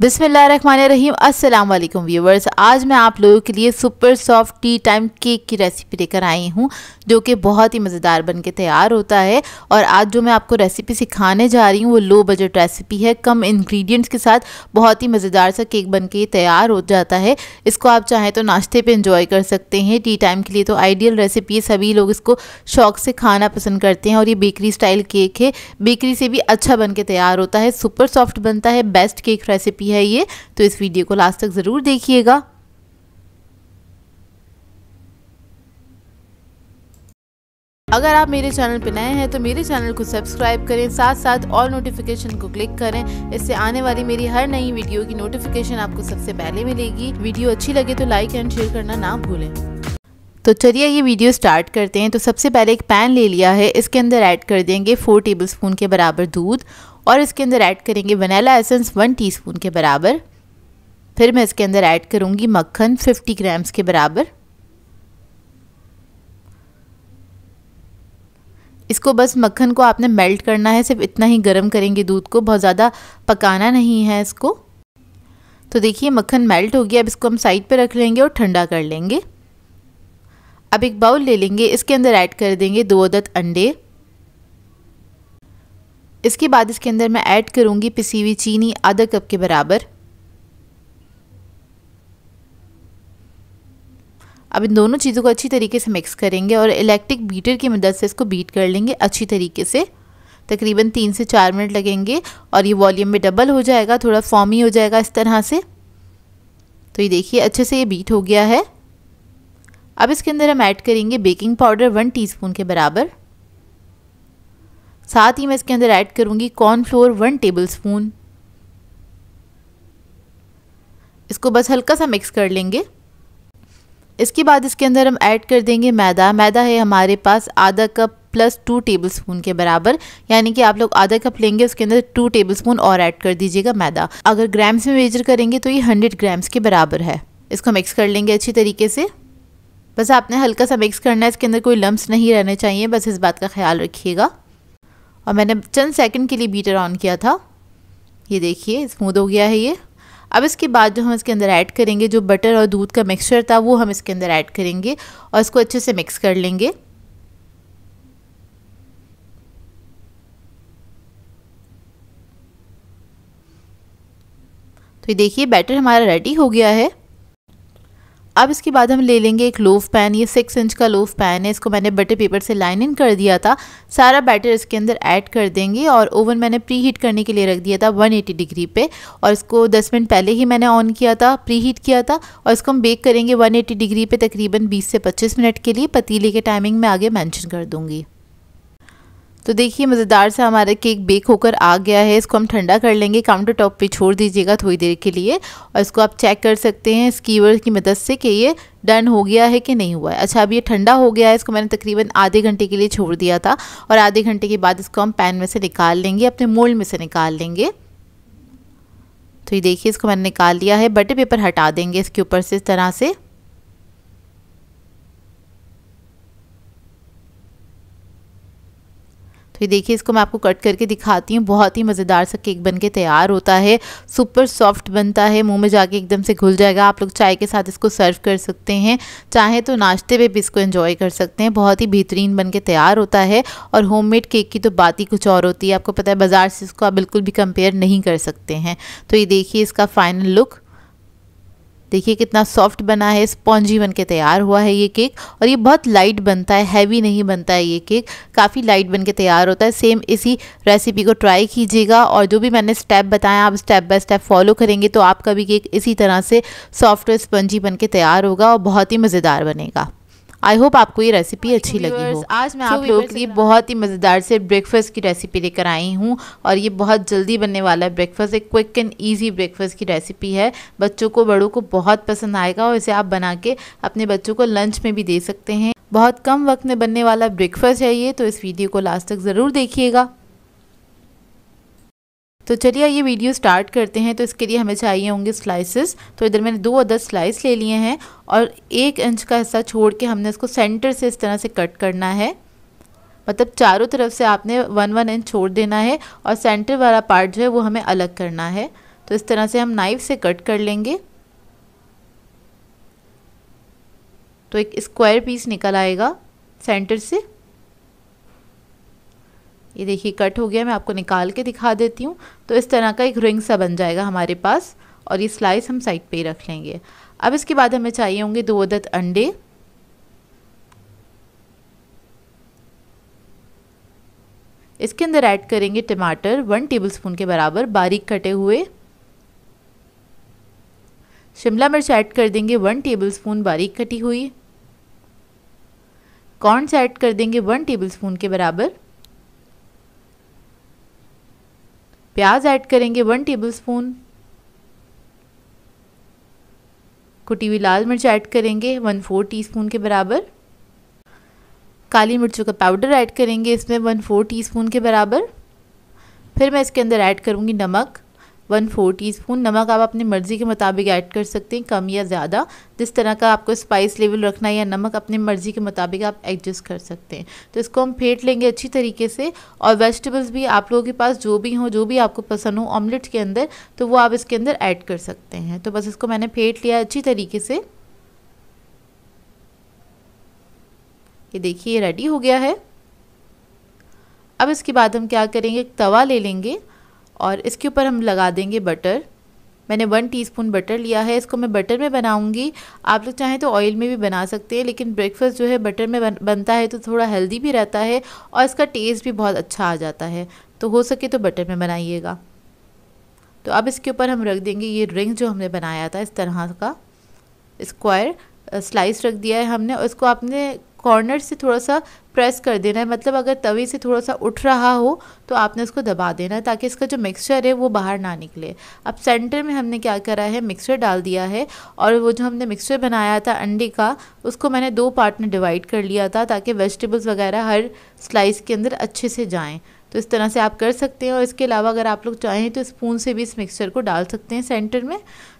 बिसमीम अस्सलाम वालेकुम व्यूवर्स आज मैं आप लोगों के लिए super soft tea time cake की रेसिपी लेकर आई हूँ जो कि बहुत ही मज़ेदार बन के तैयार होता है और आज जो मैं आपको रेसिपी सिखाने जा रही हूँ वो लो बजट रेसिपी है कम इंग्रेडिएंट्स के साथ बहुत ही मज़ेदार सा केक बन के तैयार हो जाता है इसको आप चाहें तो नाश्ते पर इंजॉय कर सकते हैं टी टाइम के लिए तो आइडियल रेसिपी है सभी लोग इसको शौक से खाना पसंद करते हैं और ये बेकरी स्टाइल केक है बेकरी से भी अच्छा बन के तैयार होता है सुपर सॉफ्ट बनता है बेस्ट केक रेसिपी रेसिपी है ये तो इस वीडियो को लास्ट तक ज़रूर देखिएगा अगर आप मेरे चैनल पर नए हैं तो मेरे चैनल को सब्सक्राइब करें साथ साथ ऑल नोटिफिकेशन को क्लिक करें इससे आने वाली मेरी हर नई वीडियो की नोटिफिकेशन आपको सबसे पहले मिलेगी वीडियो अच्छी लगे तो लाइक एंड शेयर करना ना भूलें तो चलिए ये वीडियो स्टार्ट करते हैं तो सबसे पहले एक पैन ले लिया है इसके अंदर ऐड कर देंगे फोर टेबल के बराबर दूध और इसके अंदर ऐड करेंगे वनीला एसेंस वन टीस्पून के बराबर फिर मैं इसके अंदर ऐड करूँगी मक्खन 50 ग्राम्स के बराबर इसको बस मक्खन को आपने मेल्ट करना है सिर्फ इतना ही गर्म करेंगे दूध को बहुत ज़्यादा पकाना नहीं है इसको तो देखिए मक्खन मेल्ट हो गया अब इसको हम साइड पर रख लेंगे और ठंडा कर लेंगे अब एक बाउल ले लेंगे इसके अंदर ऐड कर देंगे दो अदद अंडे इसके बाद इसके अंदर मैं ऐड करूँगी पिसी हुई चीनी आधा कप के बराबर अब इन दोनों चीज़ों को अच्छी तरीके से मिक्स करेंगे और इलेक्ट्रिक बीटर की मदद से इसको बीट कर लेंगे अच्छी तरीके से तकरीबन तीन से चार मिनट लगेंगे और ये वॉल्यूम में डबल हो जाएगा थोड़ा फॉमी हो जाएगा इस तरह से तो ये देखिए अच्छे से ये बीट हो गया है अब इसके अंदर हम ऐड करेंगे बेकिंग पाउडर वन टी के बराबर साथ ही मैं इसके अंदर ऐड करूँगी कॉर्नफ्लोर वन टेबल स्पून इसको बस हल्का सा मिक्स कर लेंगे इसके बाद इसके अंदर हम ऐड कर देंगे मैदा मैदा है हमारे पास आधा cup plus two tablespoon के बराबर यानी कि आप लोग आधा कप लेंगे उसके अंदर टू टेबल स्पून और ऐड कर दीजिएगा मैदा अगर ग्राम्स में मेजर करेंगे तो ये हंड्रेड ग्राम्स के बराबर है इसको मिक्स कर लेंगे अच्छी तरीके से बस आपने हल्का सा मिक्स करना है इसके अंदर कोई लम्ब नहीं रहने चाहिए बस इस बात का ख्याल रखिएगा और मैंने चंद सेकंड के लिए बीटर ऑन किया था ये देखिए स्मूद हो गया है ये अब इसके बाद जो हम इसके अंदर ऐड करेंगे जो बटर और दूध का मिक्सचर था वो हम इसके अंदर ऐड करेंगे और इसको अच्छे से मिक्स कर लेंगे तो ये देखिए बैटर हमारा रेडी हो गया है अब इसके बाद हम ले लेंगे एक लोफ पैन ये सिक्स इंच का लोफ पैन है इसको मैंने बटर पेपर से लाइन इन कर दिया था सारा बैटर इसके अंदर ऐड कर देंगे और ओवन मैंने प्री हीट करने के लिए रख दिया था 180 डिग्री पे और इसको 10 मिनट पहले ही मैंने ऑन किया था प्री हीट किया था और इसको हम बेक करेंगे 180 डिग्री पे तकरीबन 20 से 25 मिनट के लिए पतीले के टाइमिंग में आगे मैंशन कर दूँगी तो देखिए मज़ेदार से हमारा केक बेक होकर आ गया है इसको हम ठंडा कर लेंगे काउंटर टॉप पर छोड़ दीजिएगा थोड़ी देर के लिए और इसको आप चेक कर सकते हैं स्कीवर की मदद से कि ये डन हो गया है कि नहीं हुआ है अच्छा अब ये ठंडा हो गया है इसको मैंने तकरीबन आधे घंटे के लिए छोड़ दिया था और आधे घंटे के बाद इसको हम पैन में से निकाल लेंगे अपने मोल्ड में से निकाल लेंगे तो ये देखिए इसको मैंने निकाल लिया है बटर पेपर हटा देंगे इसके ऊपर से इस तरह से ये देखिए इसको मैं आपको कट करके दिखाती हूँ बहुत ही मज़ेदार सा केक बन के तैयार होता है सुपर सॉफ्ट बनता है मुँह में जाके एकदम से घुल जाएगा आप लोग चाय के साथ इसको सर्व कर सकते हैं चाहे तो नाश्ते में भी इसको इन्जॉय कर सकते हैं बहुत ही बेहतरीन बन के तैयार होता है और होम केक की तो बात ही कुछ और होती है आपको पता है बाज़ार से इसको आप बिल्कुल भी कंपेयर नहीं कर सकते हैं तो ये देखिए इसका फाइनल लुक देखिए कितना सॉफ्ट बना है स्पॉन्जी बन के तैयार हुआ है ये केक और ये बहुत लाइट बनता है हैवी नहीं बनता है ये केक काफ़ी लाइट बन के तैयार होता है सेम इसी रेसिपी को ट्राई कीजिएगा और जो भी मैंने स्टेप बताया आप स्टेप बाय स्टेप फॉलो करेंगे तो आपका भी केक इसी तरह से सॉफ्ट और स्पॉन्जी बन के तैयार होगा और बहुत ही मज़ेदार बनेगा आई होप आपको ये रेसिपी अच्छी लगी हो आज मैं आप लोगों के लिए बहुत ही मज़ेदार से ब्रेकफास्ट की रेसिपी लेकर आई हूँ और ये बहुत जल्दी बनने वाला है ब्रेकफास्ट एक क्विक एंड ईजी ब्रेकफास्ट की रेसिपी है बच्चों को बड़ों को बहुत पसंद आएगा और इसे आप बना के अपने बच्चों को लंच में भी दे सकते हैं बहुत कम वक्त में बनने वाला ब्रेकफास्ट है ये तो इस वीडियो को लास्ट तक ज़रूर देखिएगा तो चलिए ये वीडियो स्टार्ट करते हैं तो इसके लिए हमें चाहिए होंगे स्लाइसेस तो इधर मैंने दो अदर स्लाइस ले लिए हैं और एक इंच का हिस्सा छोड़ के हमने इसको सेंटर से इस तरह से कट करना है मतलब चारों तरफ से आपने वन वन इंच छोड़ देना है और सेंटर वाला पार्ट जो है वो हमें अलग करना है तो इस तरह से हम नाइफ से कट कर लेंगे तो एक स्क्वायर पीस निकल आएगा सेंटर से ये देखिए कट हो गया मैं आपको निकाल के दिखा देती हूँ तो इस तरह का एक रिंग सा बन जाएगा हमारे पास और ये स्लाइस हम साइड पे ही रख लेंगे अब इसके बाद हमें चाहिए होंगे दो अदद अंडे इसके अंदर ऐड करेंगे टमाटर वन टेबलस्पून के बराबर बारीक कटे हुए शिमला मिर्च ऐड कर देंगे वन टेबलस्पून बारीक कटी हुई कॉर्नस ऐड कर देंगे वन टेबलस्पून के बराबर प्याज ऐड करेंगे वन टेबलस्पून कुटी हुई लाल मिर्च ऐड करेंगे वन फोर टीस्पून के बराबर काली मिर्चों का पाउडर ऐड करेंगे इसमें वन फोर टीस्पून के बराबर फिर मैं इसके अंदर ऐड करूँगी नमक वन फोर टी स्पून नमक आप अपनी मर्ज़ी के मुताबिक ऐड कर सकते हैं कम या ज़्यादा जिस तरह का आपको स्पाइस लेवल रखना है या नमक अपनी मर्ज़ी के मुताबिक आप एडजस्ट कर सकते हैं तो इसको हम फेंट लेंगे अच्छी तरीके से और वेजिटेबल्स भी आप लोगों के पास जो भी हो जो भी आपको पसंद हो ऑमलेट के अंदर तो वो आप इसके अंदर ऐड कर सकते हैं तो बस इसको मैंने फेंट लिया अच्छी तरीके से ये देखिए रेडी हो गया है अब इसके बाद हम क्या करेंगे एक तवा ले लेंगे और इसके ऊपर हम लगा देंगे बटर मैंने वन टीस्पून बटर लिया है इसको मैं बटर में बनाऊंगी आप लोग चाहें तो ऑयल में भी बना सकते हैं लेकिन ब्रेकफास्ट जो है बटर में बन, बनता है तो थोड़ा हेल्दी भी रहता है और इसका टेस्ट भी बहुत अच्छा आ जाता है तो हो सके तो बटर में बनाइएगा तो अब इसके ऊपर हम रख देंगे ये रिंग जो हमने बनाया था इस तरह का स्क्वायर स्लाइस रख दिया है हमने और इसको आपने कॉर्नर से थोड़ा सा प्रेस कर देना है मतलब अगर तवे से थोड़ा सा उठ रहा हो तो आपने उसको दबा देना है ताकि इसका जो मिक्सचर है वो बाहर ना निकले अब सेंटर में हमने क्या करा है मिक्सचर डाल दिया है और वो जो हमने मिक्सचर बनाया था अंडे का उसको मैंने दो पार्ट में डिवाइड कर लिया था ताकि वेजिटेबल्स वगैरह हर स्लाइस के अंदर अच्छे से जाएँ तो इस तरह से आप कर सकते हैं और इसके अलावा अगर आप लोग चाहें तो स्पून से भी इस मिक्सचर को डाल सकते हैं सेंटर में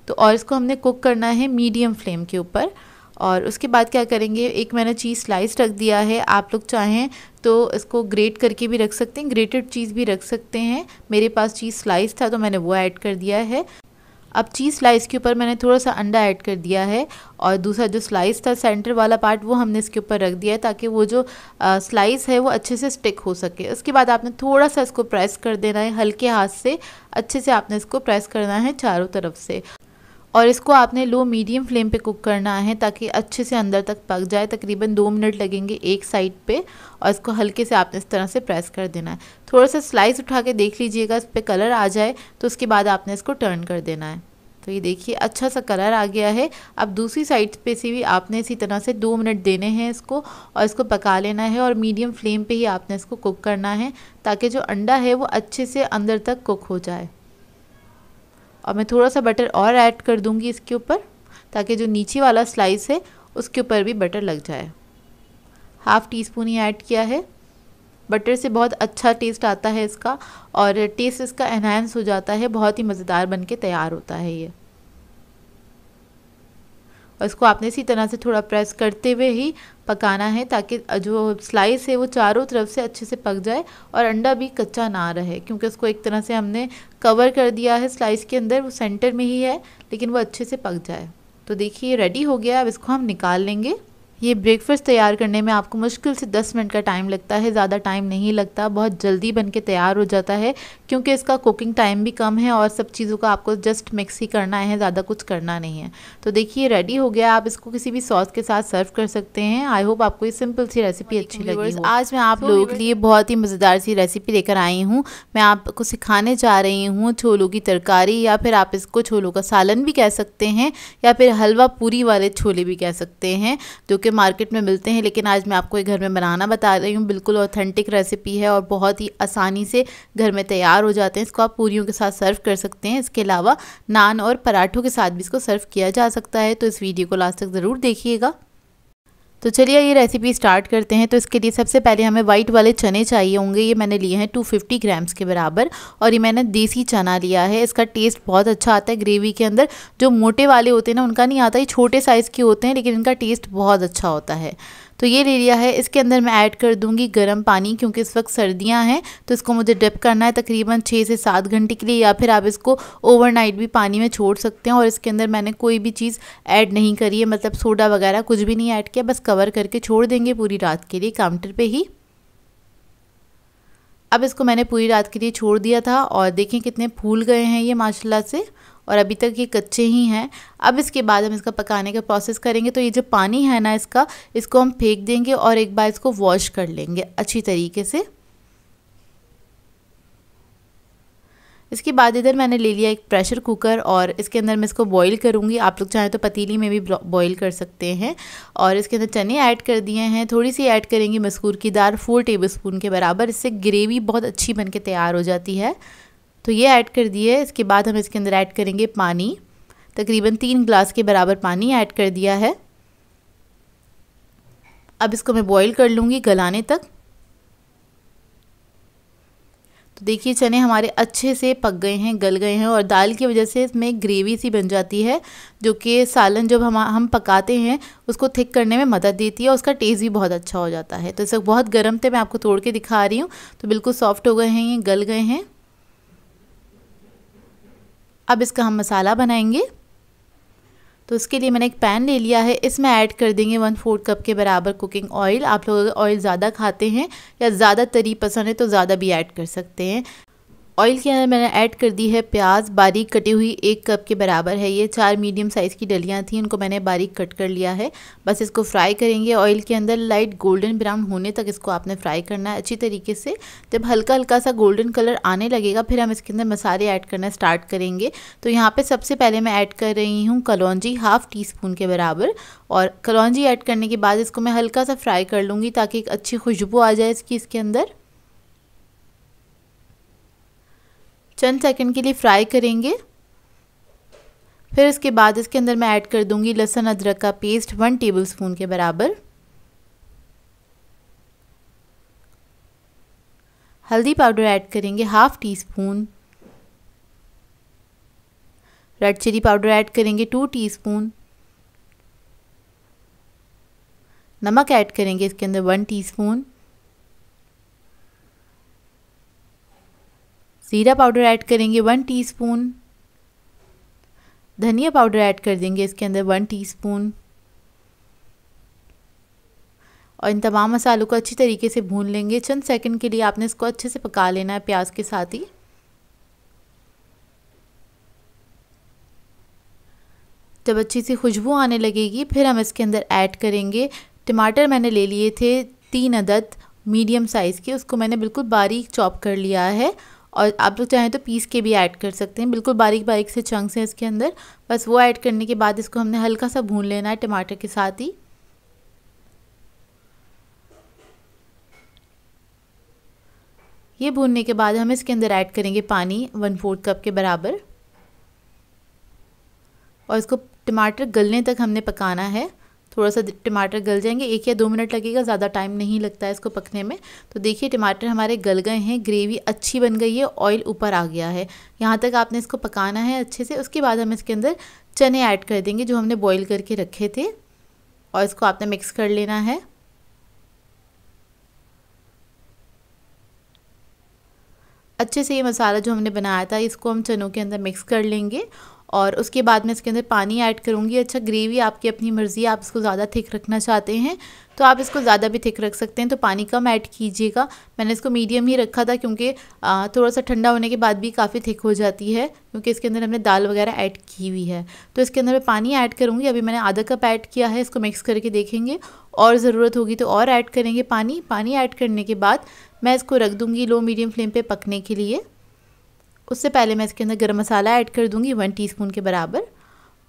तो और इसको हमने कुक करना है मीडियम फ्लेम के ऊपर और उसके बाद क्या करेंगे एक मैंने चीज़ स्लाइस रख दिया है आप लोग चाहें तो इसको ग्रेट करके भी रख सकते हैं ग्रेटेड चीज़ भी रख सकते हैं मेरे पास चीज़ स्लाइस था तो मैंने वो ऐड कर दिया है अब चीज़ स्लाइस के ऊपर मैंने थोड़ा सा अंडा ऐड कर दिया है और दूसरा जो स्लाइस था सेंटर वाला पार्ट वो हमने इसके ऊपर रख दिया है ताकि वो जो आ, स्लाइस है वो अच्छे से स्टिक हो सके उसके बाद आपने थोड़ा सा इसको प्रेस कर देना है हल्के हाथ से अच्छे से आपने इसको प्रेस करना है चारों तरफ से और इसको आपने लो मीडियम फ्लेम पे कुक करना है ताकि अच्छे से अंदर तक पक जाए तकरीबन दो मिनट लगेंगे एक साइड पे और इसको हल्के से आपने इस तरह से प्रेस कर देना है थोड़ा सा स्लाइस उठा के देख लीजिएगा इस पर कलर आ जाए तो उसके बाद आपने इसको टर्न कर देना है तो ये देखिए अच्छा सा कलर आ गया है अब दूसरी साइड पे से भी आपने इसी तरह से दो मिनट देने हैं इसको और इसको पका लेना है और मीडियम फ्लेम पे ही आपने इसको कुक करना है ताकि जो अंडा है वो अच्छे से अंदर तक कुक हो जाए और मैं थोड़ा सा बटर और ऐड कर दूँगी इसके ऊपर ताकि जो नीचे वाला स्लाइस है उसके ऊपर भी बटर लग जाए हाफ़ टी स्पून ही ऐड किया है बटर से बहुत अच्छा टेस्ट आता है इसका और टेस्ट इसका एनहेंस हो जाता है बहुत ही मज़ेदार बन के तैयार होता है ये और इसको आपने इसी तरह से थोड़ा प्रेस करते हुए ही पकाना है ताकि जो स्लाइस है वो चारों तरफ से अच्छे से पक जाए और अंडा भी कच्चा ना रहे क्योंकि उसको एक तरह से हमने कवर कर दिया है स्लाइस के अंदर वो सेंटर में ही है लेकिन वो अच्छे से पक जाए तो देखिए रेडी हो गया अब इसको हम निकाल लेंगे ये ब्रेकफास्ट तैयार करने में आपको मुश्किल से 10 मिनट का टाइम लगता है ज़्यादा टाइम नहीं लगता बहुत जल्दी बन के तैयार हो जाता है क्योंकि इसका कुकिंग टाइम भी कम है और सब चीज़ों का आपको जस्ट मिक्स ही करना है ज़्यादा कुछ करना नहीं है तो देखिए रेडी हो गया आप इसको किसी भी सॉस के साथ सर्व कर सकते हैं आई होप आपको ये सिंपल सी रेसिपी अच्छी लगी आज मैं आप तो लोगों के लिए बहुत ही मज़ेदार सी रेसिपी लेकर आई हूँ मैं आपको सिखाने जा रही हूँ छोलों की तरकारी या फिर आप इसको छोलों का सालन भी कह सकते हैं या फिर हलवा पूरी वाले छोले भी कह सकते हैं जो कि मार्केट में मिलते हैं लेकिन आज मैं आपको ये घर में बनाना बता रही हूँ बिल्कुल ऑथेंटिक रेसिपी है और बहुत ही आसानी से घर में तैयार हो जाते हैं इसको आप पूरी के साथ सर्व कर सकते हैं इसके अलावा नान और पराठों के साथ भी इसको सर्व किया जा सकता है तो इस वीडियो को लास्ट तक ज़रूर देखिएगा तो चलिए ये रेसिपी स्टार्ट करते हैं तो इसके लिए सबसे पहले हमें वाइट वाले चने चाहिए होंगे ये मैंने लिए हैं 250 ग्राम्स के बराबर और ये मैंने देसी चना लिया है इसका टेस्ट बहुत अच्छा आता है ग्रेवी के अंदर जो मोटे वाले होते हैं ना उनका नहीं आता ये छोटे साइज़ के होते हैं लेकिन इनका टेस्ट बहुत अच्छा होता है तो ये ले लिया है इसके अंदर मैं ऐड कर दूँगी गर्म पानी क्योंकि इस वक्त सर्दियाँ हैं तो इसको मुझे डिप करना है तकरीबन छः से सात घंटे के लिए या फिर आप इसको ओवरनाइट भी पानी में छोड़ सकते हैं और इसके अंदर मैंने कोई भी चीज़ ऐड नहीं करी है मतलब सोडा वगैरह कुछ भी नहीं ऐड किया बस कवर करके छोड़ देंगे पूरी रात के लिए काउंटर पर ही अब इसको मैंने पूरी रात के लिए छोड़ दिया था और देखें कितने फूल गए हैं ये माशाल्लाह से और अभी तक ये कच्चे ही हैं अब इसके बाद हम इसका पकाने का प्रोसेस करेंगे तो ये जो पानी है ना इसका इसको हम फेंक देंगे और एक बार इसको वॉश कर लेंगे अच्छी तरीके से इसके बाद इधर मैंने ले लिया एक प्रेशर कुकर और इसके अंदर मैं इसको बॉईल करूँगी आप लोग चाहें तो पतीली में भी बॉईल कर सकते हैं और इसके अंदर चने ऐड कर दिए हैं थोड़ी सी ऐड करेंगे मसूर की दाल फोर टेबल स्पून के बराबर इससे ग्रेवी बहुत अच्छी बन के तैयार हो जाती है तो ये ऐड कर दिए इसके बाद हम इसके अंदर ऐड करेंगे पानी तकरीबन तीन ग्लास के बराबर पानी ऐड कर दिया है अब इसको मैं बॉईल कर लूँगी गलाने तक तो देखिए चने हमारे अच्छे से पक गए हैं गल गए हैं और दाल की वजह से इसमें ग्रेवी सी बन जाती है जो कि सालन जब हम हम पकाते हैं उसको थिक करने में मदद देती है और उसका टेस्ट भी बहुत अच्छा हो जाता है तो इस वक्त बहुत गर्म थे मैं आपको तोड़ के दिखा रही हूँ तो बिल्कुल सॉफ्ट हो गए हैं ये गल गए हैं अब इसका हम मसाला बनाएंगे तो उसके लिए मैंने एक पैन ले लिया है इसमें ऐड कर देंगे वन फोर्थ कप के बराबर कुकिंग ऑयल आप लोग अगर ऑयल ज़्यादा खाते हैं या ज़्यादा तरी पसंद है तो ज़्यादा भी ऐड कर सकते हैं ऑयल के अंदर मैंने ऐड कर दी है प्याज बारीक कटी हुई एक कप के बराबर है ये चार मीडियम साइज़ की डलियाँ थी उनको मैंने बारीक कट कर लिया है बस इसको फ्राई करेंगे ऑयल के अंदर लाइट गोल्डन ब्राउन होने तक इसको आपने फ्राई करना है अच्छी तरीके से जब हल्का हल्का सा गोल्डन कलर आने लगेगा फिर हम इसके अंदर मसाले ऐड करना स्टार्ट करेंगे तो यहाँ पर सबसे पहले मैं ऐड कर रही हूँ कलौजी हाफ़ टी स्पून के बराबर और कलौजी ऐड करने के बाद इसको मैं हल्का सा फ्राई कर लूँगी ताकि एक अच्छी खुशबू आ जाए इसकी इसके अंदर चंद सेकंड के लिए फ्राई करेंगे फिर इसके बाद इसके अंदर मैं ऐड कर दूंगी लहसुन अदरक का पेस्ट वन टेबलस्पून के बराबर हल्दी पाउडर ऐड करेंगे half teaspoon red chilli powder add करेंगे टू टीस्पून नमक ऐड करेंगे इसके अंदर वन टीस्पून जीरा पाउडर ऐड करेंगे वन टीस्पून धनिया पाउडर ऐड कर देंगे इसके अंदर वन टीस्पून और इन तमाम मसालों को अच्छी तरीके से भून लेंगे चंद सेकंड के लिए आपने इसको अच्छे से पका लेना है प्याज के साथ ही जब अच्छी सी खुशबू आने लगेगी फिर हम इसके अंदर ऐड करेंगे टमाटर मैंने ले लिए थे तीन अदद मीडियम साइज़ के उसको मैंने बिल्कुल बारीक चॉप कर लिया है और आप लोग चाहें तो पीस के भी ऐड कर सकते हैं बिल्कुल बारीक बारीक से चंक्स हैं इसके अंदर बस वो ऐड करने के बाद इसको हमने हल्का सा भून लेना है टमाटर के साथ ही ये भूनने के बाद हम इसके अंदर ऐड करेंगे पानी वन फोर्थ कप के बराबर और इसको टमाटर गलने तक हमने पकाना है थोड़ा सा टमाटर गल जाएंगे एक या दो मिनट लगेगा ज़्यादा टाइम नहीं लगता है इसको पकने में तो देखिए टमाटर हमारे गल गए हैं ग्रेवी अच्छी बन गई है ऑयल ऊपर आ गया है यहाँ तक आपने इसको पकाना है अच्छे से उसके बाद हम इसके अंदर चने ऐड कर देंगे जो हमने बॉयल करके रखे थे और इसको आपने मिक्स कर लेना है अच्छे से ये मसाला जो हमने बनाया था इसको हम चनों के अंदर मिक्स कर लेंगे और उसके बाद मैं इसके अंदर पानी ऐड करूँगी अच्छा ग्रेवी आपकी अपनी मर्ज़ी आप इसको ज़्यादा थिक रखना चाहते हैं तो आप इसको ज़्यादा भी थिक रख सकते हैं तो पानी कम ऐड कीजिएगा मैंने इसको मीडियम ही रखा था क्योंकि थोड़ा सा ठंडा होने के बाद भी काफ़ी थिक हो जाती है क्योंकि इसके अंदर हमने दाल वगैरह ऐड की हुई है तो इसके अंदर मैं पानी ऐड करूँगी अभी मैंने आधा कप ऐड किया है इसको मिक्स करके देखेंगे और ज़रूरत होगी तो और ऐड करेंगे पानी पानी ऐड करने के बाद मैं इसको रख दूँगी लो मीडियम फ्लेम पर पकने के लिए उससे पहले मैं इसके अंदर गर्म मसाला ऐड कर दूँगी वन टी के बराबर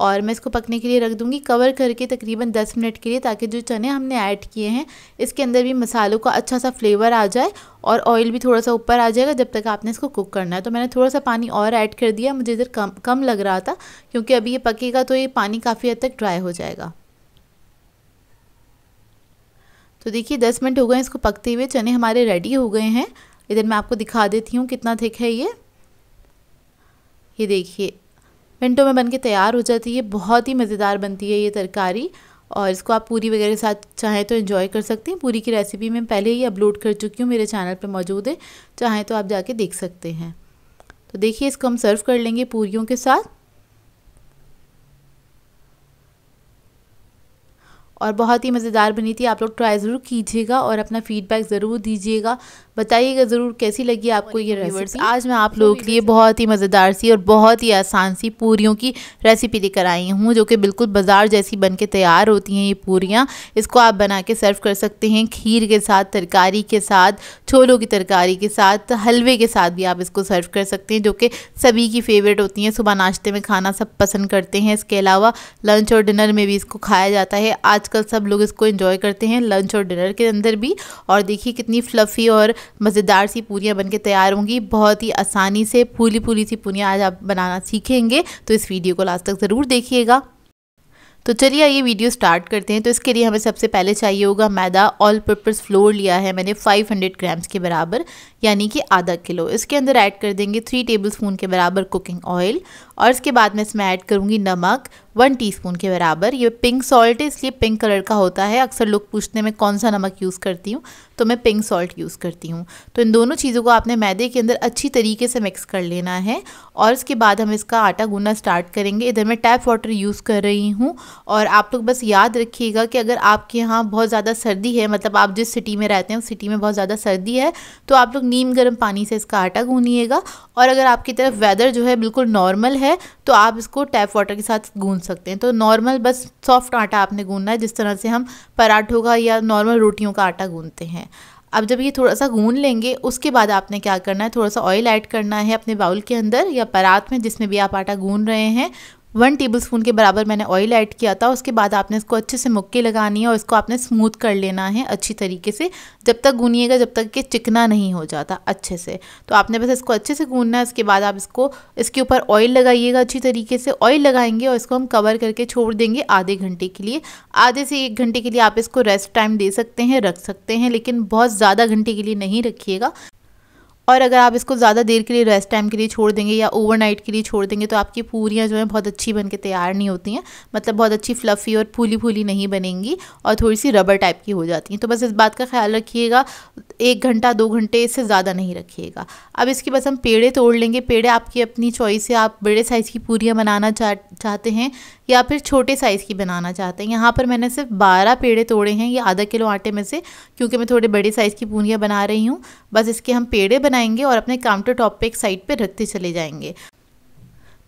और मैं इसको पकने के लिए रख दूँगी कवर करके तकरीबन दस मिनट के लिए ताकि जो चने हमने ऐड किए हैं इसके अंदर भी मसालों का अच्छा सा फ्लेवर आ जाए और ऑयल भी थोड़ा सा ऊपर आ जाएगा जब तक आपने इसको कुक करना है तो मैंने थोड़ा सा पानी और ऐड कर दिया मुझे इधर कम कम लग रहा था क्योंकि अभी ये पकेगा तो ये पानी काफ़ी हद तक ड्राई हो जाएगा तो देखिए दस मिनट हो गए इसको पकते हुए चने हमारे रेडी हो गए हैं इधर मैं आपको दिखा देती हूँ कितना थिक है ये ये देखिए मिनटों में बन के तैयार हो जाती है बहुत ही मज़ेदार बनती है ये तरकारी और इसको आप पूरी वगैरह के साथ चाहें तो इन्जॉय कर सकते हैं पूरी की रेसिपी मैं पहले ही अपलोड कर चुकी हूँ मेरे चैनल पर मौजूद है चाहें तो आप जाके देख सकते हैं तो देखिए इसको हम सर्व कर लेंगे पूरीों के साथ और बहुत ही मज़ेदार बनी थी आप लोग ट्राई ज़रूर कीजिएगा और अपना फीडबैक ज़रूर दीजिएगा बताइएगा ज़रूर कैसी लगी आपको ये रेसिपी आज मैं आप लोगों के लिए बहुत ही मज़ेदार सी और बहुत ही आसान सी पूरियों की रेसिपी लेकर आई हूँ जो कि बिल्कुल बाजार जैसी बन के तैयार होती हैं ये पूरियाँ इसको आप बना के सर्व कर सकते हैं खीर के साथ तरकारी के साथ छोलों की तरकारी के साथ हलवे के साथ भी आप इसको सर्व कर सकते हैं जो कि सभी की फेवरेट होती हैं सुबह नाश्ते में खाना सब पसंद करते हैं इसके अलावा लंच और डिनर में भी इसको खाया जाता है आजकल सब लोग इसको इंजॉय करते हैं लंच और डिनर के अंदर भी और देखिए कितनी फ्लफ़ी और मज़ेदार सी पूरियाँ बन के तैयार होंगी बहुत ही आसानी से फूली फूली सी पूरियाँ आज आप बनाना सीखेंगे तो इस वीडियो को लास्ट तक ज़रूर देखिएगा तो चलिए आइए वीडियो स्टार्ट करते हैं तो इसके लिए हमें सबसे पहले चाहिए होगा मैदा ऑल पर्पज़ फ्लोर लिया है मैंने 500 ग्राम्स के बराबर यानी कि आधा किलो इसके अंदर ऐड कर देंगे थ्री टेबल स्पून के बराबर कुकिंग ऑयल और इसके बाद मैं इसमें ऐड करूँगी नमक वन टीस्पून के बराबर ये पिंक सॉल्ट है इसलिए पिंक कलर का होता है अक्सर लोग पूछते हैं मैं कौन सा नमक यूज़ करती हूँ तो मैं पिंक सॉल्ट यूज़ करती हूँ तो इन दोनों चीज़ों को आपने मैदे के अंदर अच्छी तरीके से मिक्स कर लेना है और इसके बाद हम इसका आटा गूंदना स्टार्ट करेंगे इधर मैं टैप वाटर यूज़ कर रही हूँ और आप लोग बस याद रखिएगा कि अगर आपके यहाँ बहुत ज़्यादा सर्दी है मतलब आप जिस सिटी में रहते हैं उस सिटी में बहुत ज़्यादा सर्दी है तो आप लोग नीम गर्म पानी से इसका आटा गूंदिएगा और अगर आपकी तरफ वेदर जो है बिल्कुल नॉर्मल है तो आप इसको टैप वाटर के साथ गूंद सकते हैं तो नॉर्मल बस सॉफ्ट आटा आपने गूंदना है जिस तरह से हम पराठों का या नॉर्मल रोटियों का आटा गूंदते हैं अब जब ये थोड़ा सा गून लेंगे उसके बाद आपने क्या करना है थोड़ा सा ऑयल ऐड करना है अपने बाउल के अंदर या परात में जिसमें भी आप आटा गून रहे हैं वन टेबल स्पून के बराबर मैंने ऑयल ऐड किया था उसके बाद आपने इसको अच्छे से मुक्के लगानी है और इसको आपने स्मूथ कर लेना है अच्छी तरीके से जब तक गूनिएगा जब तक कि चिकना नहीं हो जाता अच्छे से तो आपने बस इसको अच्छे से गूनना है इसके बाद आप इसको इसके ऊपर ऑयल लगाइएगा अच्छी तरीके से ऑयल लगाएंगे और इसको हम कवर करके छोड़ देंगे आधे घंटे के लिए आधे से एक घंटे के लिए आप इसको रेस्ट टाइम दे सकते हैं रख सकते हैं लेकिन बहुत ज़्यादा घंटे के लिए नहीं रखिएगा और अगर आप इसको ज़्यादा देर के लिए रेस्ट टाइम के लिए छोड़ देंगे या ओवरनाइट के लिए छोड़ देंगे तो आपकी पूरियाँ जो हैं बहुत अच्छी बन के तैयार नहीं होती हैं मतलब बहुत अच्छी फ्लफ़ी और फूली फूली नहीं बनेंगी और थोड़ी सी रबर टाइप की हो जाती हैं तो बस इस बात का ख्याल रखिएगा एक घंटा दो घंटे इससे ज़्यादा नहीं रखिएगा अब इसके बस हम पेड़े तोड़ लेंगे पेड़े आपकी अपनी चॉइस है आप बड़े साइज़ की पूरियाँ बनाना चाह चाहते हैं या फिर छोटे साइज़ की बनाना चाहते हैं यहाँ पर मैंने सिर्फ बारह पेड़े तोड़े हैं ये आधा किलो आटे में से क्योंकि मैं थोड़े बड़े साइज़ की पूरियाँ बना रही हूँ बस इसके हम पेड़े बना बनाएंगे और अपने काम टू टॉप पे एक साइड पे रखते चले जाएंगे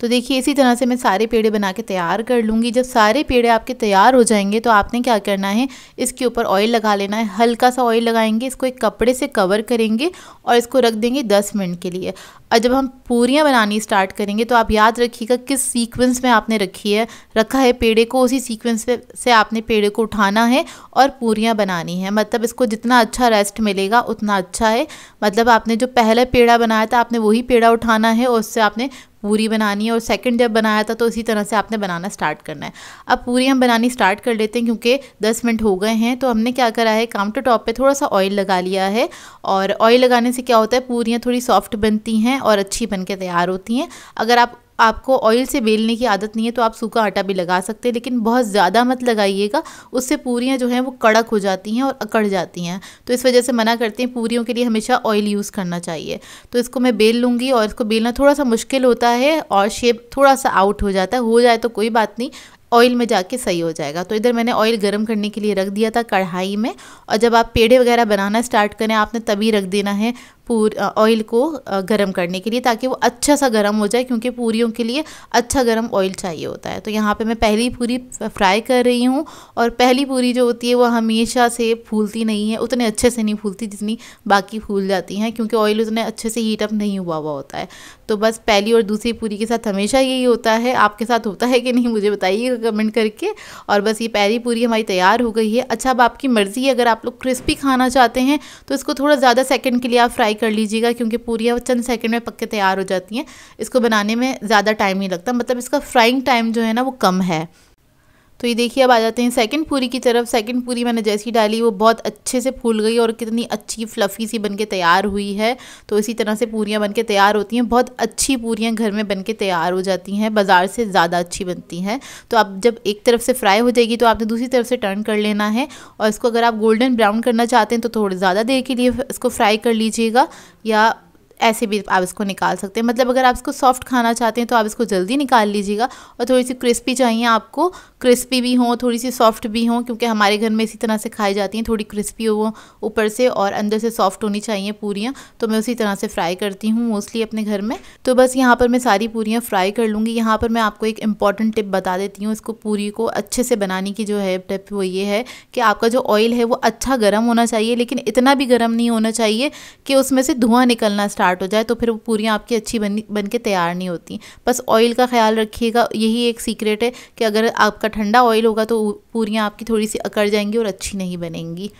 तो देखिए इसी तरह से मैं सारे पेड़े बना के तैयार कर लूँगी जब सारे पेड़े आपके तैयार हो जाएंगे तो आपने क्या करना है इसके ऊपर ऑयल लगा लेना है हल्का सा ऑयल लगाएंगे इसको एक कपड़े से कवर करेंगे और इसको रख देंगे दस मिनट के लिए और जब हम पूरियाँ बनानी स्टार्ट करेंगे तो आप याद रखिएगा किस सीक्वेंस में आपने रखी है रखा है पेड़े को उसी सीक्वेंस से आपने पेड़े को उठाना है और पूरियाँ बनानी है मतलब इसको जितना अच्छा रेस्ट मिलेगा उतना अच्छा है मतलब आपने जो पहला पेड़ा बनाया था आपने वही पेड़ा उठाना है और उससे आपने पूरी बनानी है और सेकंड जब बनाया था तो इसी तरह से आपने बनाना स्टार्ट करना है अब पूरी हम बनानी स्टार्ट कर लेते हैं क्योंकि 10 मिनट हो गए हैं तो हमने क्या करा है काउंटर टॉप तो पे थोड़ा सा ऑयल लगा लिया है और ऑयल लगाने से क्या होता है पूरियाँ थोड़ी सॉफ्ट बनती हैं और अच्छी बन के तैयार होती हैं अगर आप आपको ऑयल से बेलने की आदत नहीं है तो आप सूखा आटा भी लगा सकते हैं लेकिन बहुत ज़्यादा मत लगाइएगा उससे पूरियाँ जो हैं वो कड़क हो जाती हैं और अकड़ जाती हैं तो इस वजह से मना करते हैं पूरियों के लिए हमेशा ऑयल यूज़ करना चाहिए तो इसको मैं बेल लूँगी और इसको बेलना थोड़ा सा मुश्किल होता है और शेप थोड़ा सा आउट हो जाता है हो जाए तो कोई बात नहीं ऑयल में जाके सही हो जाएगा तो इधर मैंने ऑयल गर्म करने के लिए रख दिया था कढ़ाई में और जब आप पेड़े वगैरह बनाना स्टार्ट करें आपने तभी रख देना है पूर ऑयल को गर्म करने के लिए ताकि वो अच्छा सा गर्म हो जाए क्योंकि पूरियों के लिए अच्छा गर्म ऑयल चाहिए होता है तो यहाँ पे मैं पहली पूरी फ्राई कर रही हूँ और पहली पूरी जो होती है वो हमेशा से फूलती नहीं है उतने अच्छे से नहीं फूलती जितनी बाकी फूल जाती हैं क्योंकि ऑयल उतने अच्छे से हीटअप नहीं हुआ हुआ होता है तो बस पहली और दूसरी पूरी के साथ हमेशा यही होता है आपके साथ होता है कि नहीं मुझे बताइएगा कमेंट करके और बस ये पहली पूरी हमारी तैयार हो गई है अच्छा अब आपकी मर्ज़ी है अगर आप लोग क्रिस्पी खाना चाहते हैं तो इसको थोड़ा ज़्यादा सेकेंड के लिए आप फ्राई कर लीजिएगा क्योंकि पूरी वो चंद सेकंड में पक के तैयार हो जाती हैं इसको बनाने में ज़्यादा टाइम नहीं लगता मतलब इसका फ्राइंग टाइम जो है ना वो कम है तो ये देखिए अब आ जाते हैं सेकंड पूरी की तरफ सेकंड पूरी मैंने जैसी डाली वो बहुत अच्छे से फूल गई और कितनी अच्छी फ्लफ़ी सी बन के तैयार हुई है तो इसी तरह से पूरियाँ बन के तैयार होती हैं बहुत अच्छी पूरियाँ घर में बन के तैयार हो जाती हैं बाज़ार से ज़्यादा अच्छी बनती हैं तो अब जब एक तरफ से फ्राई हो जाएगी तो आपने दूसरी तरफ से टर्न कर लेना है और इसको अगर आप गोल्डन ब्राउन करना चाहते हैं तो थोड़ी ज़्यादा देर के लिए इसको फ्राई कर लीजिएगा या ऐसे भी आप इसको निकाल सकते हैं मतलब अगर आप इसको सॉफ्ट खाना चाहते हैं तो आप इसको जल्दी निकाल लीजिएगा और थोड़ी सी क्रिस्पी चाहिए आपको क्रिस्पी भी हों थोड़ी सी सॉफ्ट भी हों क्योंकि हमारे घर में इसी तरह से खाई जाती हैं थोड़ी क्रिस्पी हो ऊपर से और अंदर से सॉफ्ट होनी चाहिए पूरियाँ तो मैं उसी तरह से फ्राई करती हूँ मोस्टली अपने घर में तो बस यहाँ पर मैं सारी पूरियाँ फ्राई कर लूँगी यहाँ पर मैं आपको एक इंपॉर्टेंट टिप बता देती हूँ इसको पूरी को अच्छे से बनाने की जो है टिप वो ये है कि आपका जो ऑयल है वो अच्छा गर्म होना चाहिए लेकिन इतना भी गर्म नहीं होना चाहिए कि उसमें से धुआं निकलना स्टार्ट हो जाए तो फिर वो पूरियाँ आपकी अच्छी बन बन के तैयार नहीं होती बस ऑयल का ख्याल रखिएगा यही एक सीक्रेट है कि अगर आपका आपका ठंडा ऑयल होगा तो पूरियाँ आपकी थोड़ी सी अकड़ जाएंगी और अच्छी नहीं बनेंगी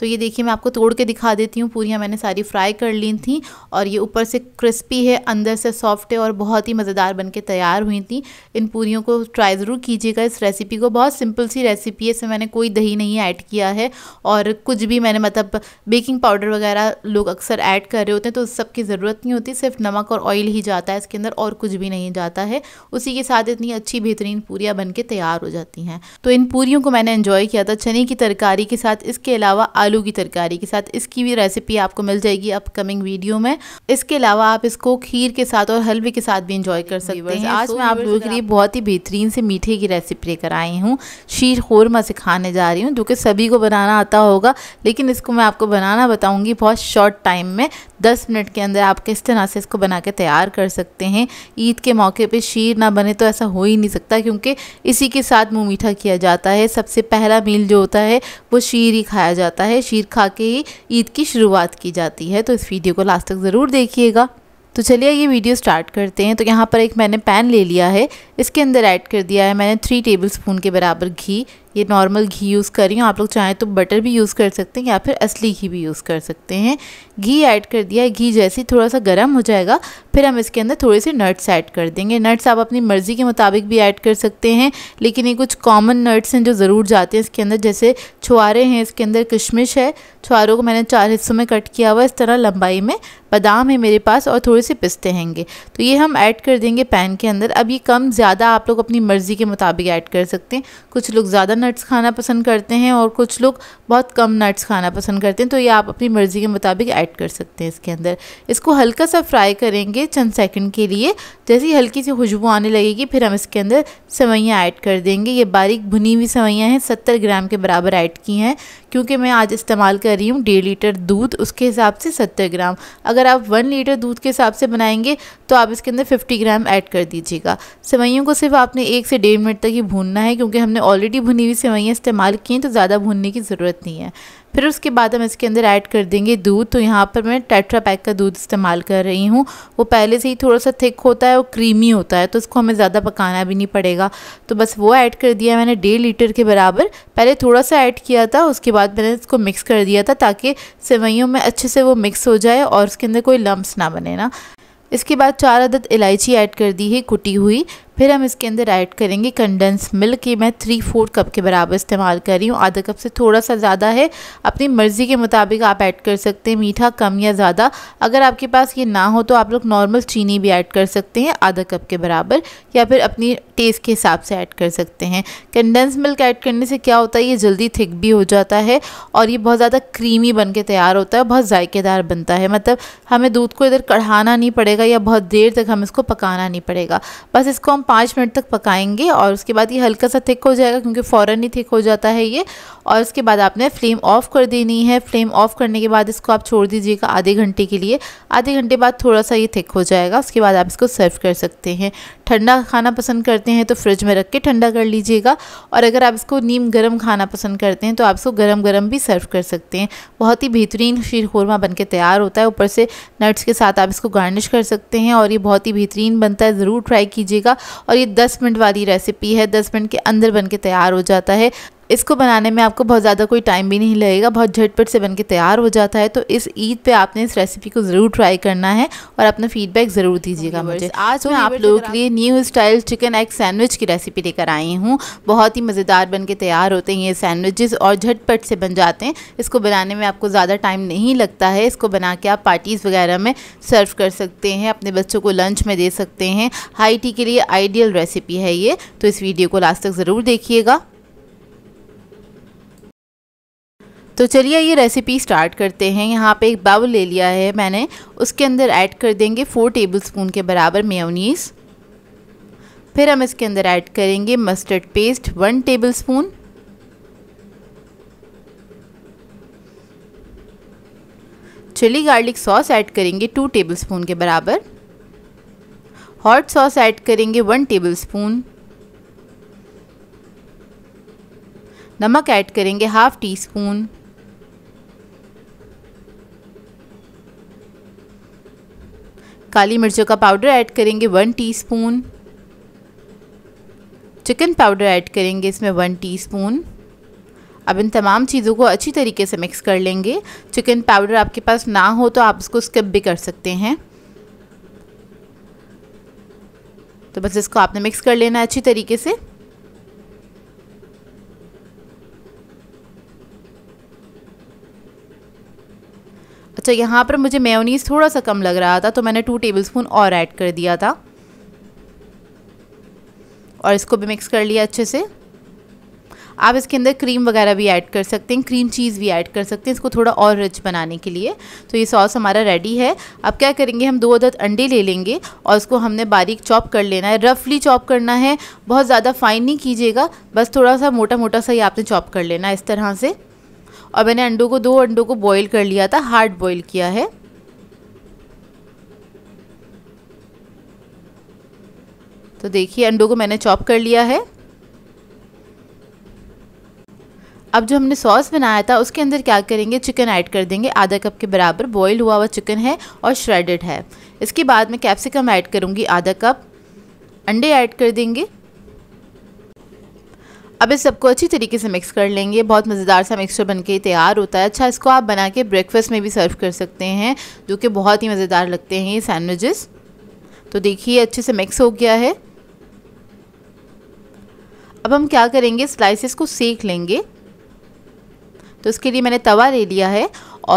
तो ये देखिए मैं आपको तोड़ के दिखा देती हूँ पूरियाँ मैंने सारी फ्राई कर ली थी और ये ऊपर से क्रिस्पी है अंदर से सॉफ्ट है और बहुत ही मज़ेदार बन के तैयार हुई थी इन पूरियों को ट्राई ज़रूर कीजिएगा इस रेसिपी को बहुत सिंपल सी रेसिपी है इसमें मैंने कोई दही नहीं ऐड किया है और कुछ भी मैंने मतलब बेकिंग पाउडर वगैरह लोग अक्सर ऐड कर रहे होते हैं तो उस सब की ज़रूरत नहीं होती सिर्फ नमक और ऑयल ही जाता है इसके अंदर और कुछ भी नहीं जाता है उसी के साथ इतनी अच्छी बेहतरीन पूरियाँ बन के तैयार हो जाती हैं तो इन पूरियों को मैंने इन्जॉय किया था चने की तरकारी के साथ इसके अलावा आलू की तरकारी के साथ इसकी भी रेसिपी आपको मिल जाएगी अपकमिंग वीडियो में इसके अलावा आप इसको खीर के साथ और हलवे के साथ भी इंजॉय कर सकते हैं आज मैं आप लोगों के लिए बहुत ही बेहतरीन से मीठे की रेसिपी लेकर आई हूँ शीर खोरमा सिखाने जा रही हूँ जो कि सभी को बनाना आता होगा लेकिन इसको मैं आपको बनाना बताऊँगी बहुत शॉर्ट टाइम में दस मिनट के अंदर आप किस तरह से इसको बना के तैयार कर सकते हैं ईद के मौके पर शीर ना बने तो ऐसा हो ही नहीं सकता क्योंकि इसी के साथ मुँह मीठा किया जाता है सबसे पहला मील जो होता है वो शीर ही खाया जाता है है शीर खा के ही ईद की शुरुआत की जाती है तो इस वीडियो को लास्ट तक ज़रूर देखिएगा तो चलिए ये वीडियो स्टार्ट करते हैं तो यहाँ पर एक मैंने पैन ले लिया है इसके अंदर ऐड कर दिया है मैंने थ्री टेबल स्पून के बराबर घी ये नॉर्मल घी यूज़ कर रही हूँ आप लोग चाहें तो बटर भी यूज़ कर सकते हैं या फिर असली घी भी यूज़ कर सकते हैं घी ऐड कर दिया है घी जैसे ही थोड़ा सा गर्म हो जाएगा फिर हम इसके अंदर थोड़े से नट्स ऐड कर देंगे नट्स आप अपनी मर्ज़ी के मुताबिक भी ऐड कर सकते हैं लेकिन ये कुछ कॉमन नट्स हैं जो ज़रूर जाते हैं इसके अंदर जैसे छुआरे हैं इसके अंदर किशमिश है छुआरों को मैंने चार हिस्सों में कट किया हुआ इस तरह लंबाई में बादाम है मेरे पास और थोड़े से पिस्ते हैंगे तो ये हम ऐड कर देंगे पैन के अंदर अब ये कम ज़्यादा आप लोग अपनी मर्ज़ी के मुताबिक ऐड कर सकते हैं कुछ लोग ज़्यादा नट्स खाना पसंद करते हैं और कुछ लोग बहुत कम नट्स खाना पसंद करते हैं तो ये आप अपनी मर्ज़ी के मुताबिक ऐड कर सकते हैं इसके अंदर इसको हल्का सा फ्राई करेंगे चंद सेकंड के लिए जैसे ही हल्की सी खुशबू आने लगेगी फिर हम इसके अंदर सवैयाँ ऐड कर देंगे ये बारीक भुनी हुई सवैयाँ हैं सत्तर ग्राम के बराबर ऐड की हैं क्योंकि मैं आज इस्तेमाल कर रही हूँ डेढ़ लीटर दूध उसके हिसाब से सत्तर ग्राम अगर आप वन लीटर दूध के हिसाब से बनाएंगे तो आप इसके अंदर फिफ्टी ग्राम ऐड कर दीजिएगा सवैयों को सिर्फ आपने एक से डेढ़ मिनट तक ही भूनना है क्योंकि हमने ऑलरेडी भुनी हुई सेवैयाँ इस्तेमाल की हैं तो ज़्यादा भूनने की ज़रूरत नहीं है फिर उसके बाद हम इसके अंदर ऐड कर देंगे दूध तो यहाँ पर मैं टेट्रा पैक का दूध इस्तेमाल कर रही हूँ वो पहले से ही थोड़ा सा थिक होता है और क्रीमी होता है तो उसको हमें ज़्यादा पकाना भी नहीं पड़ेगा तो बस वो ऐड कर दिया मैंने डेढ़ लीटर के बराबर पहले थोड़ा सा ऐड किया था उसके बाद मैंने इसको मिक्स कर दिया था ताकि सेवैयों में अच्छे से वो मिक्स हो जाए और उसके अंदर कोई लम्ब ना बने ना इसके बाद चार अदद इलायची ऐड कर दी है कुटी हुई फिर हम इसके अंदर ऐड करेंगे कंडेंस मिल्क ये मैं थ्री फोर्थ कप के बराबर इस्तेमाल कर रही हूँ आधा कप से थोड़ा सा ज़्यादा है अपनी मर्ज़ी के मुताबिक आप ऐड कर सकते हैं मीठा कम या ज़्यादा अगर आपके पास ये ना हो तो आप लोग नॉर्मल चीनी भी ऐड कर सकते हैं आधा कप के बराबर या फिर अपनी टेस्ट के हिसाब से ऐड कर सकते हैं कंडेंस मिल्क ऐड करने से क्या होता है ये जल्दी थिक भी हो जाता है और ये बहुत ज़्यादा क्रीमी बन के तैयार होता है बहुत ज़ायकेदार बनता है मतलब हमें दूध को इधर कढ़ाना नहीं पड़ेगा या बहुत देर तक हम इसको पकाना नहीं पड़ेगा बस इसको हम पाँच मिनट तक पकाएंगे और उसके बाद ये हल्का सा थिक हो जाएगा क्योंकि फ़ौरन ही थिक हो जाता है ये और उसके बाद आपने फ्लेम ऑफ़ कर देनी है फ्लेम ऑफ़ करने के बाद इसको आप छोड़ दीजिएगा आधे घंटे के लिए आधे घंटे बाद थोड़ा सा ये थिक हो जाएगा उसके बाद आप इसको सर्व कर सकते हैं ठंडा खाना पसंद करते हैं तो फ्रिज में रख के ठंडा कर लीजिएगा और अगर आप इसको नीम गर्म खाना पसंद करते हैं तो आप इसको गर्म गर्म भी सर्व कर सकते हैं बहुत ही बेहतरीन शीर खोरमा बन के तैयार होता है ऊपर से नट्स के साथ आप इसको गार्निश कर सकते हैं और ये बहुत ही बेहतरीन बनता है ज़रूर ट्राई कीजिएगा और ये दस मिनट वाली रेसिपी है दस मिनट के अंदर बन के तैयार हो जाता है इसको बनाने में आपको बहुत ज़्यादा कोई टाइम भी नहीं लगेगा बहुत झटपट से बन के तैयार हो जाता है तो इस ईद पे आपने इस रेसिपी को ज़रूर ट्राई करना है और अपना फीडबैक ज़रूर दीजिएगा मुझे आज तो मैं आप लोगों के लिए new style chicken egg sandwich की रेसिपी लेकर आई हूँ बहुत ही मज़ेदार बन के तैयार होते हैं ये सैंडविचेस और झटपट से बन जाते हैं इसको बनाने में आपको ज़्यादा टाइम नहीं लगता है इसको बना के आप पार्टीज़ वगैरह में सर्व कर सकते हैं अपने बच्चों को लंच में दे सकते हैं हाई टी के लिए आइडियल रेसिपी है ये तो इस वीडियो को लास्ट तक ज़रूर देखिएगा तो चलिए ये रेसिपी स्टार्ट करते हैं यहाँ पे एक बाउल ले लिया है मैंने उसके अंदर ऐड कर देंगे फ़ोर टेबलस्पून के बराबर मेयोनीस फिर हम इसके अंदर ऐड करेंगे mustard paste one tablespoon chilli garlic sauce add करेंगे टू टेबलस्पून के बराबर हॉट सॉस ऐड करेंगे वन टेबलस्पून नमक ऐड करेंगे हाफ टी स्पून काली मिर्चों का पाउडर ऐड करेंगे one teaspoon chicken powder add करेंगे इसमें वन टीस्पून अब इन तमाम चीज़ों को अच्छी तरीके से मिक्स कर लेंगे चिकन पाउडर आपके पास ना हो तो आप इसको स्किप भी कर सकते हैं तो बस इसको आपने मिक्स कर लेना अच्छी तरीके से तो यहाँ पर मुझे मेयोनीज़ थोड़ा सा कम लग रहा था तो मैंने टू टेबलस्पून और ऐड कर दिया था और इसको भी मिक्स कर लिया अच्छे से आप इसके अंदर क्रीम वगैरह भी ऐड कर सकते हैं क्रीम चीज़ भी ऐड कर सकते हैं इसको थोड़ा और रिच बनाने के लिए तो ये सॉस हमारा रेडी है अब क्या करेंगे हम दो अदद अंडे ले लेंगे और उसको हमने बारीक चॉप कर लेना है रफली चॉप करना है बहुत ज़्यादा फाइन नहीं कीजिएगा बस थोड़ा सा मोटा मोटा सा ही आपने चॉप कर लेना है इस तरह से और मैंने अंडों को दो अंडों को बॉईल कर लिया था हार्ड बॉईल किया है तो देखिए अंडों को मैंने चॉप कर लिया है अब जो हमने सॉस बनाया था उसके अंदर क्या करेंगे चिकन ऐड कर देंगे आधा कप के बराबर बॉईल हुआ हुआ चिकन है और श्रेडेड है इसके बाद मैं कैप्सिकम ऐड करूँगी आधा कप अंडे ऐड कर देंगे अब इस सबको अच्छी तरीके से मिक्स कर लेंगे बहुत मज़ेदार सा मिक्सचर बन के तैयार होता है अच्छा इसको आप बना के ब्रेकफास्ट में भी सर्व कर सकते हैं जो कि बहुत ही मज़ेदार लगते हैं ये सैंडविचेस तो देखिए अच्छे से मिक्स हो गया है अब हम क्या करेंगे स्लाइसिस को सेक लेंगे तो इसके लिए मैंने तवा ले लिया है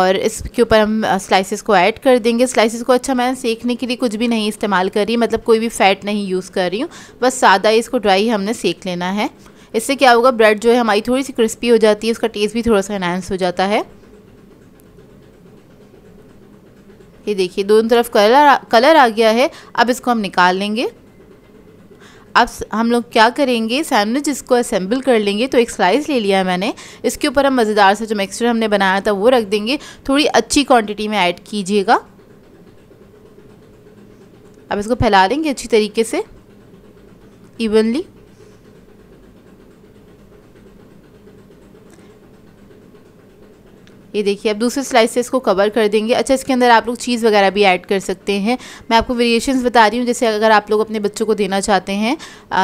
और इसके ऊपर हम स्लाइसेस को ऐड कर देंगे स्लाइसेस को अच्छा मैं सेकने के लिए कुछ भी नहीं इस्तेमाल कर रही मतलब कोई भी फ़ैट नहीं यूज़ कर रही हूँ बस सादा इसको ड्राई हमने सेक लेना है इससे क्या होगा ब्रेड जो है हमारी थोड़ी सी क्रिस्पी हो जाती है उसका टेस्ट भी थोड़ा सा इन्हांस हो जाता है ये देखिए दोनों तरफ कलर कलर आ गया है अब इसको हम निकाल लेंगे अब हम लोग क्या करेंगे सैंडविच इसको असेंबल कर लेंगे तो एक स्लाइस ले लिया है मैंने इसके ऊपर हम मज़ेदार सा जो मिक्सचर हमने बनाया था वो रख देंगे थोड़ी अच्छी क्वांटिटी में ऐड कीजिएगा अब इसको फैला लेंगे अच्छी तरीके से इवनली ये देखिए अब दूसरे स्लाइस से इसको कवर कर देंगे अच्छा इसके अंदर आप लोग चीज़ वगैरह भी ऐड कर सकते हैं मैं आपको वेरिएशन बता रही हूँ जैसे अगर आप लोग अपने बच्चों को देना चाहते हैं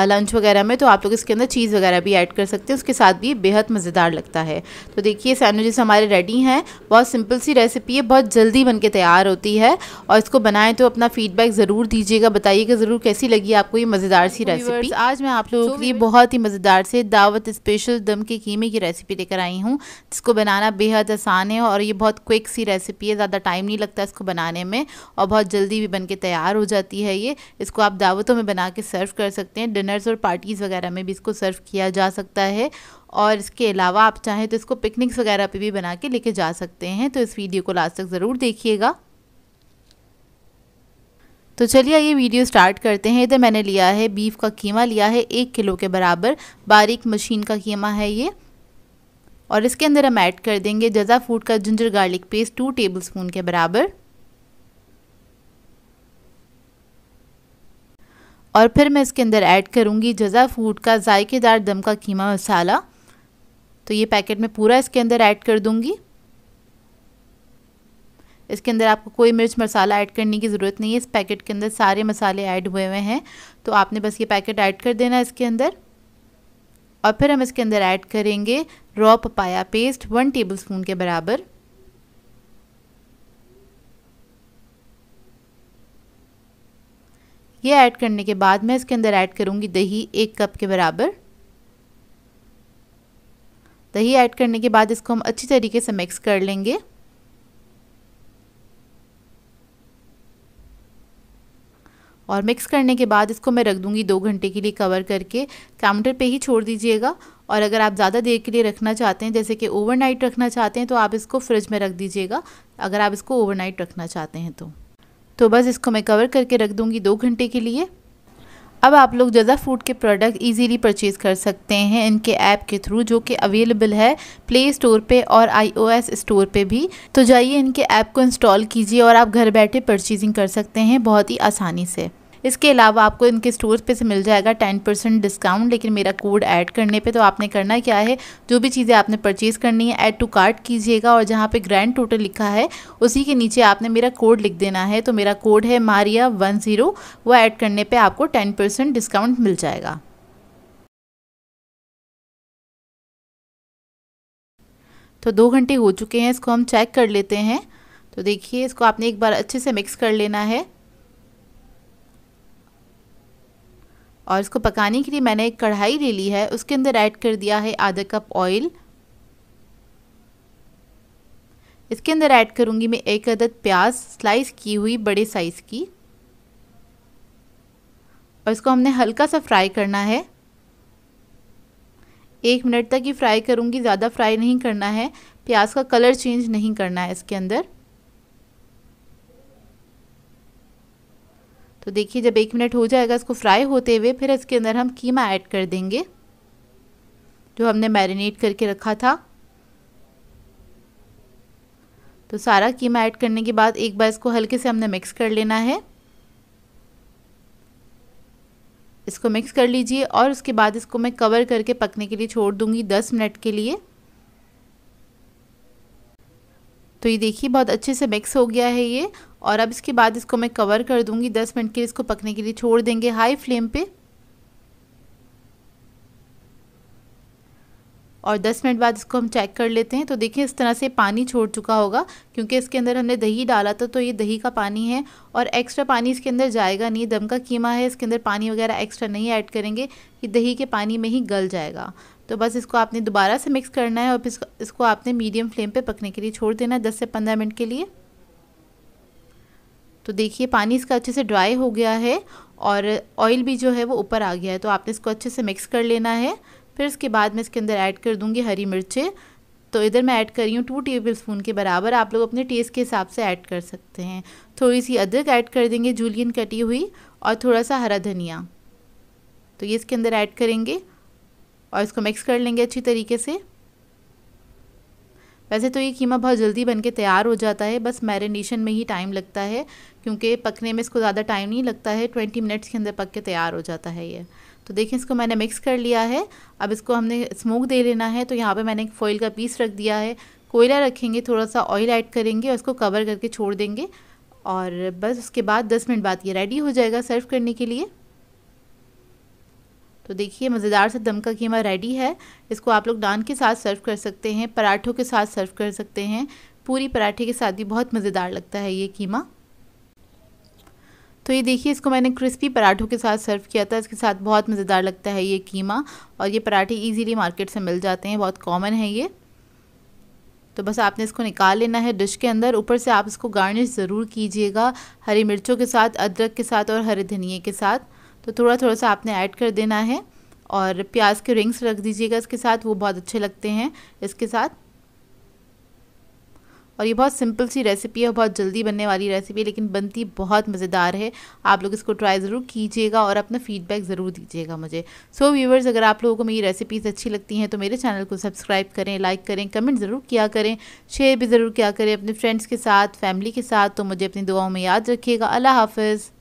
लंच वगैरह में तो आप लोग इसके अंदर चीज़ वगैरह भी ऐड कर सकते हैं उसके साथ भी बेहद मज़ेदार लगता है तो देखिए सैंडविचेस हमारे रेडी हैं बहुत सिंपल सी रेसिपी है बहुत जल्दी बन के तैयार होती है और इसको बनाएं तो अपना फीडबैक ज़रूर दीजिएगा बताइएगा ज़रूर कैसी लगी आपको ये मज़ेदार सी रेसिपी तो आज मैं आप लोगों के लिए बहुत ही मज़ेदार से दावत स्पेशल दम के कीमे की रेसिपी लेकर आई हूँ जिसको बनाना बेहद आसान आसान है और ये बहुत क्विक सी रेसिपी है ज़्यादा टाइम नहीं लगता इसको बनाने में और बहुत जल्दी भी बन के तैयार हो जाती है ये इसको आप दावतों में बना के सर्व कर सकते हैं डिनर्स और पार्टीज़ वगैरह में भी इसको सर्व किया जा सकता है और इसके अलावा आप चाहें तो इसको पिकनिक्स वगैरह पर भी बना के लेके जा सकते हैं तो इस वीडियो को लास्ट तक ज़रूर देखिएगा तो चलिए ये वीडियो स्टार्ट करते हैं इधर मैंने लिया है बीफ का कीमा लिया है एक किलो के बराबर बारीक मशीन का कीमा है ये और इसके अंदर हम ऐड कर देंगे जजा फूड का ginger garlic paste two spoon के बराबर और फिर मैं इसके अंदर ऐड करूँगी जजा फूड का जायकेदार दम का कीमा मसाला तो ये पैकेट मैं पूरा इसके अंदर ऐड कर दूँगी इसके अंदर आपको कोई मिर्च मसाला ऐड करने की ज़रूरत नहीं है इस पैकेट के अंदर सारे मसाले ऐड हुए हुए हैं तो आपने बस ये पैकेट ऐड कर देना इसके अंदर और फिर हम इसके अंदर ऐड करेंगे raw papaya paste one tablespoon के बराबर ये ऐड करने के बाद मैं इसके अंदर ऐड करूँगी दही एक कप के बराबर दही ऐड करने के बाद इसको हम अच्छी तरीके से मिक्स कर लेंगे और मिक्स करने के बाद इसको मैं रख दूँगी दो घंटे के लिए कवर करके काउंटर पर ही छोड़ दीजिएगा और अगर आप ज़्यादा देर के लिए रखना चाहते हैं जैसे कि ओवरनाइट रखना चाहते हैं तो आप इसको फ्रिज में रख दीजिएगा अगर आप इसको ओवरनाइट रखना चाहते हैं तो तो बस इसको मैं कवर करके रख दूँगी दो घंटे के लिए अब आप लोग जजा फूड के प्रोडक्ट इजीली परचेज़ कर सकते हैं इनके ऐप के थ्रू जो कि अवेलेबल है प्ले स्टोर पे और आईओएस स्टोर पे भी तो जाइए इनके ऐप को इंस्टॉल कीजिए और आप घर बैठे परचेजिंग कर सकते हैं बहुत ही आसानी से इसके अलावा आपको इनके स्टोर पे से मिल जाएगा टेन परसेंट डिस्काउंट लेकिन मेरा कोड ऐड करने पे तो आपने करना क्या है जो भी चीज़ें आपने परचेज़ करनी है ऐड टू कार्ट कीजिएगा और जहाँ पे ग्रैंड टोटल लिखा है उसी के नीचे आपने मेरा कोड लिख देना है तो मेरा कोड है मारिया वन ज़ीरो वो ऐड करने पर आपको टेन परसेंट डिस्काउंट मिल जाएगा तो दो घंटे हो चुके हैं इसको हम चेक कर लेते हैं तो देखिए इसको आपने एक बार अच्छे से मिक्स कर लेना है और इसको पकाने के लिए मैंने एक कढ़ाई ले ली है उसके अंदर ऐड कर दिया है आधा कप ऑयल इसके अंदर ऐड करूँगी मैं एक अदद प्याज स्लाइस की हुई बड़े साइज़ की और इसको हमने हल्का सा फ्राई करना है एक मिनट तक ही फ्राई करूँगी ज़्यादा फ्राई नहीं करना है प्याज का कलर चेंज नहीं करना है इसके अंदर तो देखिए जब एक मिनट हो जाएगा इसको फ्राई होते हुए फिर इसके अंदर हम कीमा ऐड कर देंगे जो हमने मैरिनेट करके रखा था तो सारा कीमा ऐड करने के बाद एक बार इसको हल्के से हमने मिक्स कर लेना है इसको मिक्स कर लीजिए और उसके बाद इसको मैं कवर करके पकने के लिए छोड़ दूंगी दस मिनट के लिए तो ये देखिए बहुत अच्छे से मिक्स हो गया है ये और अब इसके बाद इसको मैं कवर कर दूंगी दस मिनट के लिए इसको पकने के लिए छोड़ देंगे हाई फ्लेम पे और 10 मिनट बाद इसको हम चेक कर लेते हैं तो देखिए इस तरह से पानी छोड़ चुका होगा क्योंकि इसके अंदर हमने दही डाला था तो ये दही का पानी है और एक्स्ट्रा पानी इसके अंदर जाएगा नहीं दम का कीमा है इसके अंदर पानी वगैरह एक्स्ट्रा नहीं ऐड करेंगे ये दही के पानी में ही गल जाएगा तो बस इसको आपने दोबारा से मिक्स करना है और फिर इसको आपने मीडियम फ्लेम पे पकने के लिए छोड़ देना है दस से पंद्रह मिनट के लिए तो देखिए पानी इसका अच्छे से ड्राई हो गया है और ऑयल भी जो है वो ऊपर आ गया है तो आपने इसको अच्छे से मिक्स कर लेना है फिर इसके बाद मैं इसके अंदर ऐड कर दूँगी हरी मिर्चें तो इधर मैं ऐड कर रही हूँ टू टेबल स्पून के बराबर आप लोग अपने टेस्ट के हिसाब से ऐड कर सकते हैं थोड़ी सी अदरक ऐड कर देंगे जूलियन कटी हुई और थोड़ा सा हरा धनिया तो ये इसके अंदर ऐड करेंगे और इसको मिक्स कर लेंगे अच्छी तरीके से वैसे तो ये कीमा बहुत जल्दी बन के तैयार हो जाता है बस मैरिनेशन में ही टाइम लगता है क्योंकि पकने में इसको ज़्यादा टाइम नहीं लगता है ट्वेंटी मिनट्स के अंदर पक के तैयार हो जाता है ये तो देखें इसको मैंने मिक्स कर लिया है अब इसको हमने स्मोक दे लेना है तो यहाँ पर मैंने एक फॉइल का पीस रख दिया है कोयला रखेंगे थोड़ा सा ऑयल ऐड करेंगे और इसको कवर करके छोड़ देंगे और बस उसके बाद दस मिनट बाद ये रेडी हो जाएगा सर्व करने के लिए तो देखिए मज़ेदार सा दम का कीमा रेडी है इसको आप लोग नान के साथ सर्व कर सकते हैं पराठों के साथ सर्व कर सकते हैं पूरी पराठे के साथ भी बहुत मज़ेदार लगता है ये कीमा तो ये देखिए इसको मैंने क्रिस्पी पराठों के साथ सर्व किया था इसके साथ बहुत मज़ेदार लगता है ये कीमा और ये पराठे इजीली मार्केट से मिल जाते हैं बहुत कॉमन है ये तो बस आपने इसको निकाल लेना है डिश के अंदर ऊपर से आप इसको गार्निश ज़रूर कीजिएगा हरी मिर्चों के साथ अदरक के साथ और हरे धनिए के साथ तो थोड़ा थोड़ा सा आपने ऐड कर देना है और प्याज के रिंग्स रख दीजिएगा इसके साथ वो बहुत अच्छे लगते हैं इसके साथ और ये बहुत सिंपल सी रेसिपी है बहुत जल्दी बनने वाली रेसिपी है लेकिन बनती बहुत मज़ेदार है आप लोग इसको ट्राई ज़रूर कीजिएगा और अपना फीडबैक ज़रूर दीजिएगा मुझे सो so, व्यूवर्स अगर आप लोगों को मेरी रेसिपीज़ अच्छी लगती हैं तो मेरे चैनल को सब्सक्राइब करें लाइक करें कमेंट ज़रूर किया करें शेयर भी ज़रूर किया करें अपने फ्रेंड्स के साथ फैमिली के साथ तो मुझे अपनी दुआओं में याद रखिएगा अल्लाह हाफिज़